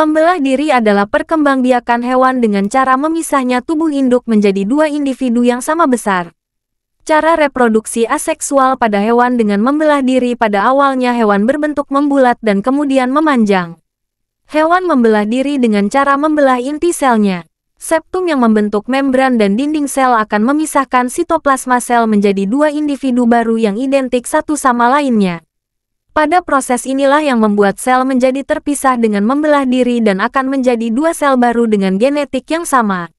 Membelah diri adalah perkembangbiakan hewan dengan cara memisahnya tubuh induk menjadi dua individu yang sama besar. Cara reproduksi aseksual pada hewan dengan membelah diri pada awalnya hewan berbentuk membulat dan kemudian memanjang. Hewan membelah diri dengan cara membelah inti selnya. Septum yang membentuk membran dan dinding sel akan memisahkan sitoplasma sel menjadi dua individu baru yang identik satu sama lainnya. Pada proses inilah yang membuat sel menjadi terpisah dengan membelah diri dan akan menjadi dua sel baru dengan genetik yang sama.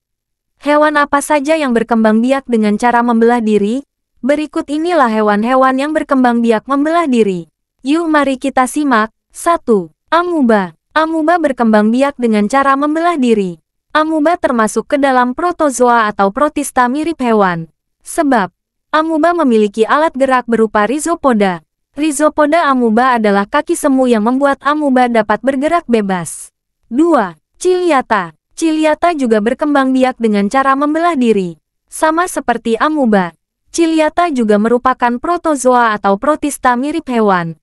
Hewan apa saja yang berkembang biak dengan cara membelah diri? Berikut inilah hewan-hewan yang berkembang biak membelah diri. Yuk mari kita simak. 1. Amuba. Amuba berkembang biak dengan cara membelah diri. Amuba termasuk ke dalam protozoa atau protista mirip hewan. Sebab, amuba memiliki alat gerak berupa rizopoda Rhizopoda amuba adalah kaki semu yang membuat amuba dapat bergerak bebas. 2. Ciliata Ciliata juga berkembang biak dengan cara membelah diri. Sama seperti amuba, Ciliata juga merupakan protozoa atau protista mirip hewan.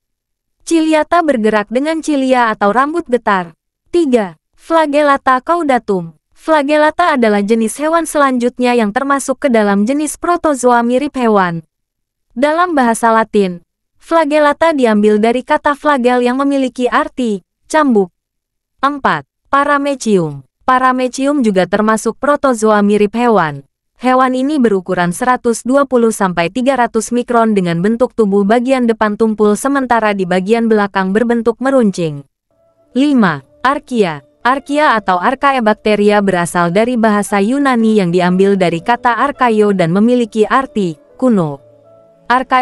Ciliata bergerak dengan cilia atau rambut getar. 3. Flagellata caudatum Flagellata adalah jenis hewan selanjutnya yang termasuk ke dalam jenis protozoa mirip hewan. Dalam bahasa Latin, Flagelata diambil dari kata flagel yang memiliki arti cambuk. 4. Paramecium. Paramecium juga termasuk protozoa mirip hewan. Hewan ini berukuran 120-300 mikron dengan bentuk tubuh bagian depan tumpul sementara di bagian belakang berbentuk meruncing. 5. Archaea. Archaea atau Archaebacteria berasal dari bahasa Yunani yang diambil dari kata archaio dan memiliki arti kuno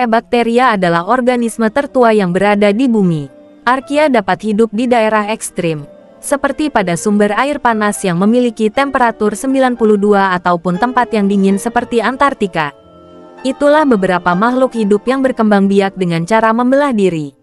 bakteria adalah organisme tertua yang berada di bumi. Arkea dapat hidup di daerah ekstrim, seperti pada sumber air panas yang memiliki temperatur 92 ataupun tempat yang dingin seperti Antartika. Itulah beberapa makhluk hidup yang berkembang biak dengan cara membelah diri.